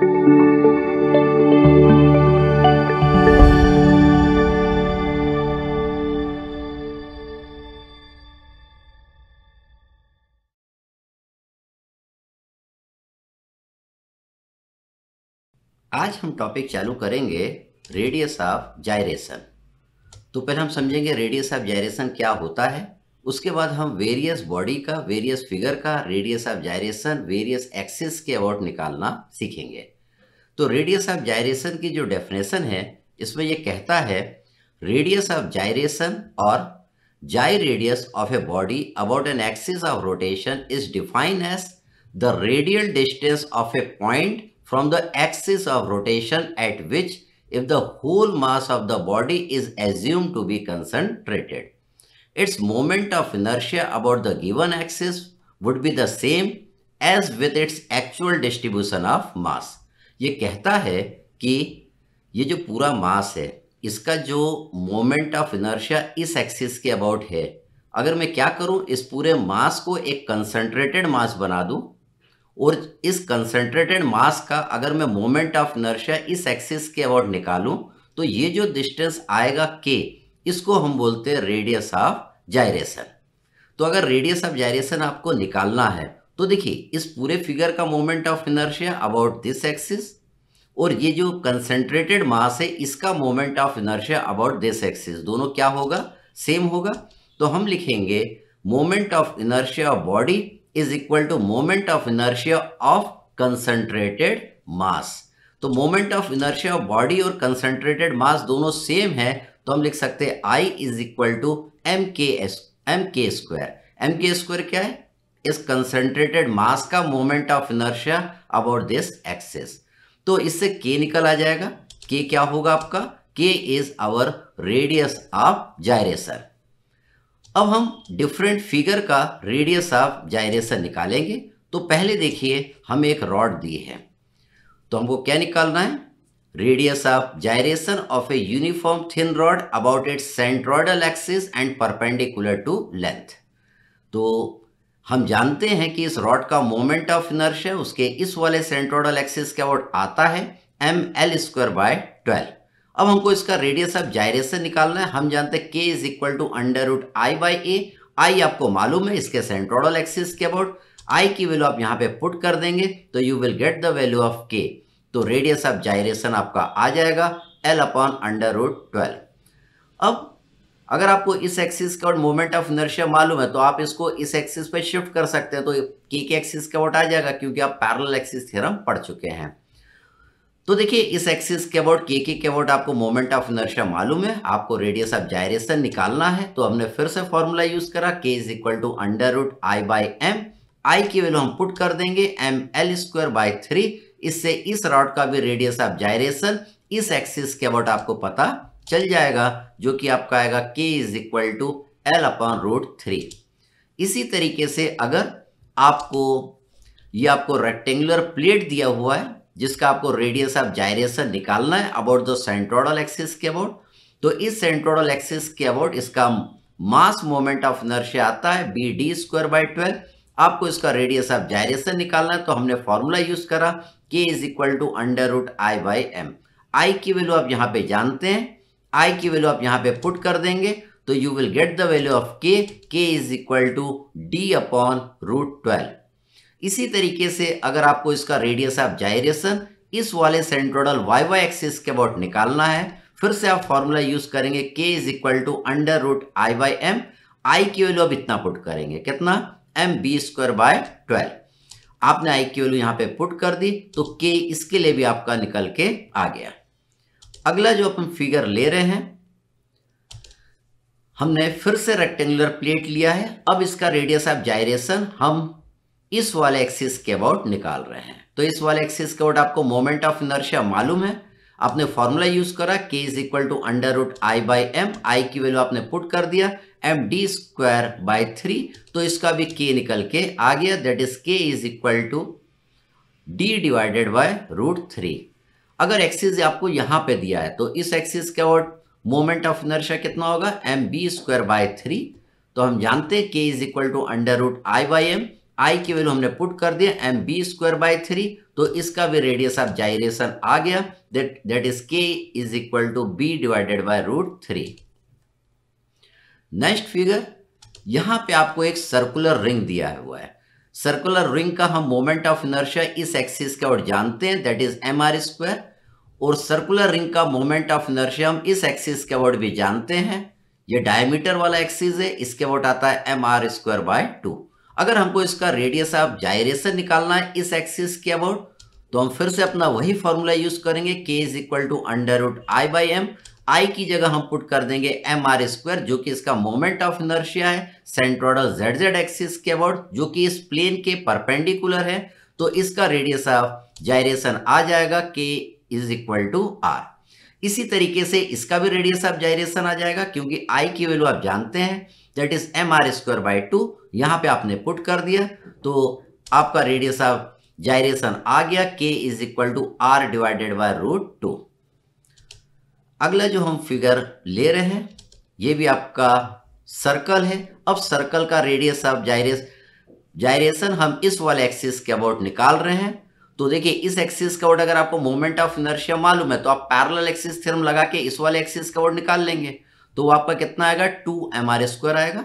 आज हम टॉपिक चालू करेंगे रेडियस ऑफ जायरेशन तो पहले हम समझेंगे रेडियस ऑफ जायरेशन क्या होता है उसके बाद हम वेरियस बॉडी का वेरियस फिगर का radius of gyration various axis के अबाउट निकालना सीखेंगे तो रेडियस ऑफ जायरेशन की जो डेफिनेशन है इसमें यह कहता है रेडियस ऑफ जायरेशन और जाय radius of a body about an axis of rotation is define as the radial distance of a point from the axis of rotation at which if the whole mass of the body is assume to be concentrated its moment of inertia about the given axis would be the same as with its actual distribution of mass. ये कहता है कि ये जो पूरा मास है इसका जो मोमेंट ऑफ इनर्शिया इस एक्सिस के अबाउट है अगर मैं क्या करूं इस पूरे मास को एक कंसंट्रेटेड मास बना दूं और इस कंसंट्रेटेड मास का अगर मैं मोमेंट ऑफ इनर्शिया इस एक्सिस के अबाउट निकालूं तो ये जो डिस्टेंस आएगा के इसको हम बोलते हैं रेडियस ऑफ जायरेसन तो अगर रेडियस ऑफ जायरेसन आपको निकालना है तो देखिए इस पूरे फिगर का moment of inertia about this axis और ये जो कंसेंट्रेटेड मास है इसका moment of inertia about this axis दोनों क्या होगा सेम होगा तो हम लिखेंगे moment of inertia of body is equal to moment of inertia of concentrated mass तो moment of inertia of body और कंसंट्रेटेड मास दोनों सेम है तो हम लिख सकते हैं I is equal to M K S M K square M K square क्या है इस कंसेंट्रेटेड मास का moment of inertia about this axis तो इससे के निकल आ जाएगा के क्या होगा आपका K is our radius of gyration अब हम डिफरेंट फिगर का रेडियस ऑफ जायरेसर निकालेंगे तो पहले देखिए हम एक रॉड दी है तो हमको क्या निकालना है radius of gyration of a uniform thin rod about its centroidal axis and perpendicular to length. तो हम जानते हैं कि इस रॉड का मोमेंट ऑफ इनर्शिया उसके इस वाले सेंट्रोडल एक्सिस के अबाउट आता है M L square by twelve अब हमको इसका रेडियस ऑफ जायरेशन निकालना है हम जानते हैं K is equal to under root I by A I आपको मालूम है इसके सेंट्रोडल एक्सिस के अबाउट आई की वैल्यू आप यहाँ पे पुट कर देंगे तो you will get the value of K तो रेडियस ऑफ जायरेशन आपका आ जाएगा L upon under root twelve अब अगर आपको इस एक्सिस का और मोमेंट ऑफ इनर्शिया मालूम है तो आप इसको इस एक्सिस पे शिफ्ट कर सकते हैं तो के के एक्सिस का वोट आ जाएगा क्योंकि आप पैरल एक्सिस थ्योरम पढ़ चुके हैं तो देखिए इस एक्सिस के अबाउट के के के अबाउट आपको मोमेंट ऑफ इनर्शिया मालूम है आपको रेडियस ऑफ जायरेशन निकालना है तो हमने फिर से फॉर्मूला यूज करा K is equal to under root I by M I की वैल्यू हम पुट कर देंगे M L square by three इससे इस रॉड का भी रेडियस ऑफ जायरेशन इस एक्सिस के अबाउट आपको पता चल जाएगा जो कि आपका आएगा K is equal to L upon root three इसी तरीके से अगर आपको ये आपको रेक्टेंगुलर प्लेट दिया हुआ है जिसका आपको रेडियस ऑफ जायरेशन निकालना है अबाउट द सेंट्रोडल एक्सिस के अबाउट तो इस सेंट्रोडल एक्सिस के अबाउट इसका मास मोमेंट ऑफ नर्शिया आता है B D square by twelve आपको इसका रेडियस ऑफ जायरेशन निकालना है तो हमने फॉर्मूला यूज करा K is equal to under root I by M I की वैल्यू आप यहाँ पे जानते हैं आई की वैल्यू आप यहाँ पे पुट कर देंगे तो you will get the value of K K is equal to D upon root twelve इसी तरीके से अगर आपको इसका रेडियस ऑफ जायरेशन इस वाले सेंट्रोडल वाई वाई एक्सिस के अबाउट निकालना है फिर से आप फॉर्मूला यूज करेंगे K is equal to under root I by M I की वैल्यू अब इतना पुट करेंगे कितना M B square by twelve आपने आई की वैल्यू यहाँ पे पुट कर दी तो के इसके लिए भी आपका निकल के आ गया अगला जो अपन फिगर ले रहे हैं हमने फिर से रेक्टेंगुलर प्लेट लिया है अब इसका रेडियस ऑफ जायरेशन हम इस वाले एक्सिस के अबाउट निकाल रहे हैं तो इस वाले एक्सिस के अबाउट आपको मोमेंट ऑफ इनर्शिया मालूम है आपने फॉर्मूला यूज करा K is equal to under root I by M I की वैल्यू आपने पुट कर दिया M D square by three तो इसका भी के निकल के आ गया that is K is equal to D divided by root three अगर एक्सिस आपको यहाँ पे दिया है तो इस एक्सिस का और मोमेंट ऑफ इनर्शिया कितना होगा M B square by three तो हम जानते हैं K is equal to under root I by M I की वैल्यू हमने पुट कर दिया M B square by three तो इसका भी रेडियस ऑफ जाइरेशन आ गया that that is K is equal to B divided by root three next figure यहाँ पे आपको एक सर्कुलर रिंग दिया हुआ है सर्कुलर रिंग का हम मोमेंट ऑफ इनर्शिया इस एक्सिस के और जानते हैं that is M R square और सर्कुलर रिंग का मोमेंट ऑफ इनर्शिया हम इस एक्सिस के वर्ड भी जानते हैं ये डायमीटर वाला एक्सिस है इसके अवर्ड आता है M R square by two अगर हमको इसका रेडियस ऑफ जायरेशन निकालना है इस एक्सिस के अवर्ड तो हम फिर से अपना वही फॉर्मूला यूज करेंगे K is equal to under root I by M I की जगह हम पुट कर देंगे एम आर स्क्वायर जो कि इसका मोमेंट ऑफ इनर्शिया है सेंट्रोडल जेड जेड एक्सिस के अबाउट जो कि इस प्लेन के परपेंडिकुलर है तो इसका रेडियस ऑफ जायरेशन आ जाएगा K is equal to are इसी तरीके से इसका भी रेडियस ऑफ जायरेशन आ जाएगा क्योंकि आई की वैल्यू आप जानते हैं that is M R square by two यहाँ पे आपने पुट कर दिया तो आपका रेडियस ऑफ जायरेशन आ गया K is equal to R divided by root two अगला जो हम फिगर ले रहे हैं ये भी आपका सर्कल है अब सर्कल का रेडियस ऑफ जायरेस जायरेसन हम इस वाले एक्सिस के अबाउट निकाल रहे हैं तो देखिए इस एक्सिस का अबाउट अगर आपको मोमेंट ऑफ इनर्शिया मालूम है तो आप पैरल एक्सिस थ्योरम लगा के इस वाले एक्सिस का अबाउट निकाल लेंगे तो वो आपका कितना आएगा टू एम आर स्क्वायर आएगा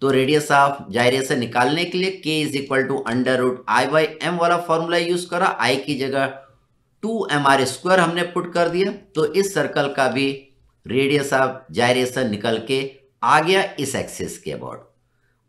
तो रेडियस ऑफ जायरेसन निकालने के लिए K is equal to under root I by M वाला फॉर्मूला यूज करा आई की जगह टू एम आर स्क्वायर हमने पुट कर दिया तो इस सर्कल का भी रेडियस ऑफ जायरेशन निकल के आ गया इस एक्सिस के अबाउट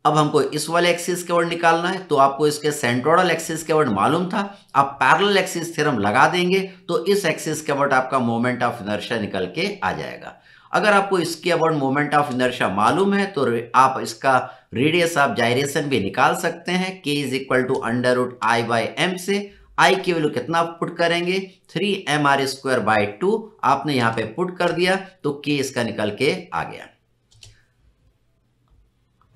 अब हमको इस वाले एक्सिस के अवर्ड निकालना है तो आपको इसके सेंट्रोडल एक्सिस के अवर्ड मालूम था आप पैरल एक्सिस थ्योरम लगा देंगे तो इस एक्सिस के अवर्ड आपका मोमेंट ऑफ इनर्शिया निकल के आ जाएगा अगर आपको इसके अवर्ड मोमेंट ऑफ इनर्शिया मालूम है तो आप इसका रेडियस ऑफ जायरेशन भी निकाल सकते हैं K is equal to under root I by M से आई की वैल्यू कितना पुट करेंगे three M R square by two आपने यहां पे पुट कर दिया तो के इसका निकल के आ गया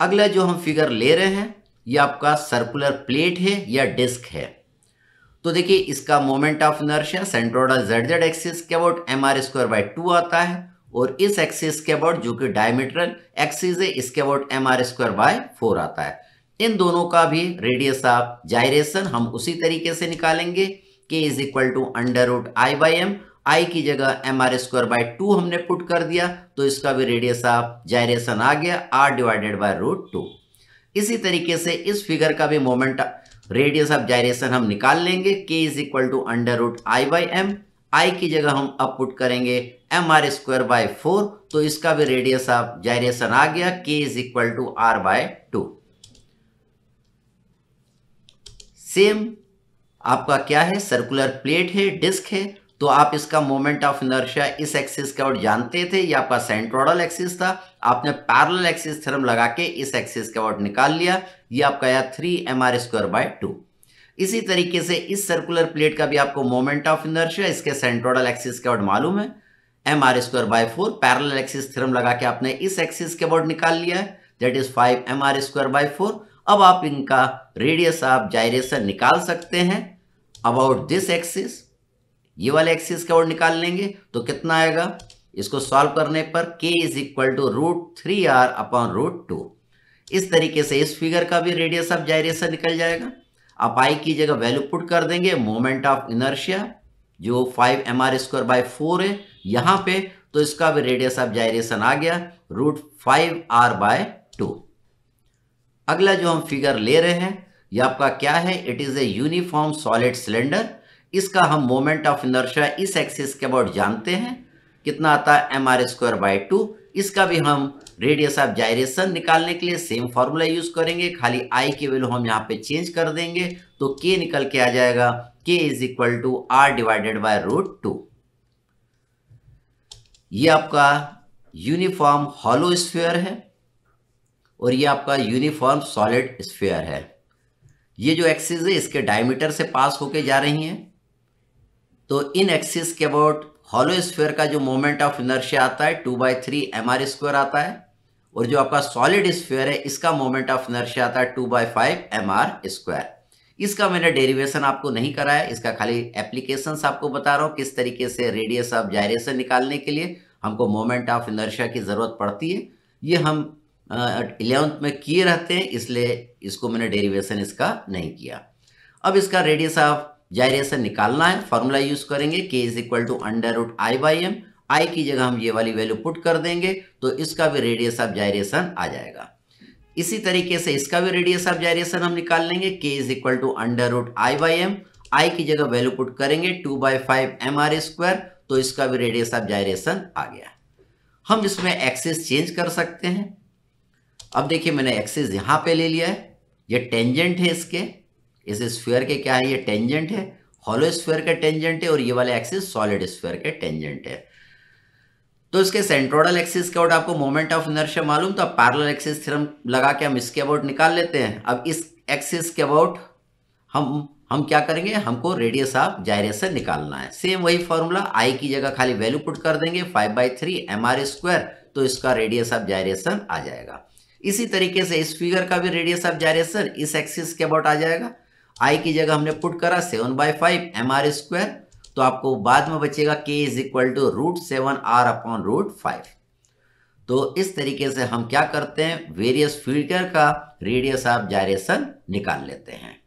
अगला जो हम फिगर ले रहे हैं ये आपका सर्कुलर प्लेट है या डिस्क है तो देखिए इसका moment of inertia centroidal Z Z axis के about M R square by two आता है और इस एक्सिस के अबाउट जो कि डायमीटर एक्सिस है इसके about M R square by four आता है इन दोनों का भी रेडियस ऑफ जायरेशन हम उसी तरीके से निकालेंगे K is equal to under root I by M I की जगह M R square by two हमने पुट कर दिया तो इसका भी रेडियस ऑफ जायरेशन आ गया R divided by root two इसी तरीके से इस फिगर का भी मोमेंट रेडियस ऑफ जायरेशन हम निकाल लेंगे K is equal to under root I by M I की जगह हम अब पुट करेंगे M R square by four तो इसका भी रेडियस ऑफ जायरेशन आ गया K is equal to R by two same आपका क्या है सर्कुलर प्लेट है डिस्क है तो आप इसका मोमेंट ऑफ इनर्शिया इस एक्सिस का और जानते थे ये आपका सेंट्रोडल एक्सिस था आपने पैरल एक्सिस थ्रम लगा के इस एक्सिस का वॉट निकाल लिया ये आपका आया three M R square by two इसी तरीके से इस सर्कुलर प्लेट का भी आपको मोमेंट ऑफ इनर्शिया इसके सेंट्रोडल एक्सिस का वॉट मालूम है M R square by four parallel axis theorem लगा के आपने इस एक्सिस के वॉट निकाल लिया है that is five M R square by four अब आप इनका रेडियस आप जायरेशन निकाल सकते हैं अबाउट दिस एक्सिस ये वाले एक्सिस का और निकाल लेंगे तो कितना आएगा इसको सॉल्व करने पर k is equal to root three R upon root two इस तरीके से इस फिगर का भी रेडियस ऑफ जायरेशन निकल जाएगा आप आई की जगह वैल्यू पुट कर देंगे मोमेंट ऑफ इनर्शिया जो five M R square by four है यहां पे तो इसका भी रेडियस ऑफ जायरेशन आ गया root five R by two अगला जो हम फिगर ले रहे हैं ये आपका क्या है it is a uniform solid cylinder इसका हम मोमेंट ऑफ इनर्शिया इस एक्सिस के अबाउट जानते हैं कितना आता है M R square by two इसका भी हम रेडियस ऑफ जायरेशन निकालने के लिए सेम फॉर्मूला यूज करेंगे खाली आई के वैल्यू हम यहाँ पे चेंज कर देंगे तो के निकल के आ जाएगा K is equal to R divided by root two ये आपका यूनिफॉर्म हॉलो स्फेयर है और ये आपका यूनिफॉर्म सॉलिड स्फेयर है ये जो एक्सिस है इसके डायमीटर से पास होके जा रही हैं तो इन एक्सिस के अबाउट हॉलो स्फेयर का जो मोमेंट ऑफ इनर्शिया आता है two by three M R square आता है और जो आपका सॉलिड स्फेयर है इसका मोमेंट ऑफ इनर्शिया आता है two by five M R square इसका मैंने डेरिवेशन आपको नहीं कराया इसका खाली एप्लीकेशन आपको बता रहा हूँ किस तरीके से रेडियस ऑफ जायरेशन निकालने के लिए हमको मोमेंट ऑफ इनर्शिया की ज़रूरत पड़ती है ये हम इलेवंथ में किए रहते हैं इसलिए इसको मैंने डेरिवेशन इसका नहीं किया अब इसका रेडियस ऑफ जायरेशन निकालना है फॉर्मूला यूज करेंगे K is equal to under root I by M I की जगह हम ये वाली वैल्यू पुट कर देंगे तो इसका भी रेडियस ऑफ जायरेशन आ जाएगा इसी तरीके से इसका भी रेडियस ऑफ जायरेशन हम निकाल लेंगे K is equal to under root I by M I की जगह वैल्यू पुट करेंगे two by five M R square तो इसका भी रेडियस ऑफ जायरेशन आ गया हम इसमें एक्सेस चेंज कर सकते हैं अब देखिए मैंने एक्सिस यहाँ पे ले लिया है ये टेंजेंट है इसके इस स्फीयर के क्या है ये टेंजेंट है हॉलो स्फीयर का टेंजेंट है और ये वाला एक्सिस सॉलिड स्फीयर के टेंजेंट है तो इसके सेंट्रोडल एक्सिस के अबाउट आपको मोमेंट ऑफ इनर्शिया मालूम तो अब पैरल एक्सिस थ्योरम लगा के हम इसके अबाउट निकाल लेते हैं अब इस एक्सिस के अबाउट हम हम क्या करेंगे हमको रेडियस ऑफ जायरेशन निकालना है सेम वही फॉर्मूला आई की जगह खाली वैल्यू पुट कर देंगे five by three M R square तो इसका रेडियस ऑफ जायरेशन आ जाएगा इसी तरीके से इस फिगर का भी रेडियस ऑफ जायरेशन इस एक्सिस के अबाउट आ जाएगा आई की जगह हमने पुट करा seven by five M R square तो आपको बाद में बचेगा K is equal to root seven R upon root five तो इस तरीके से हम क्या करते हैं वेरियस फिल्टर का रेडियस ऑफ जायरेशन निकाल लेते हैं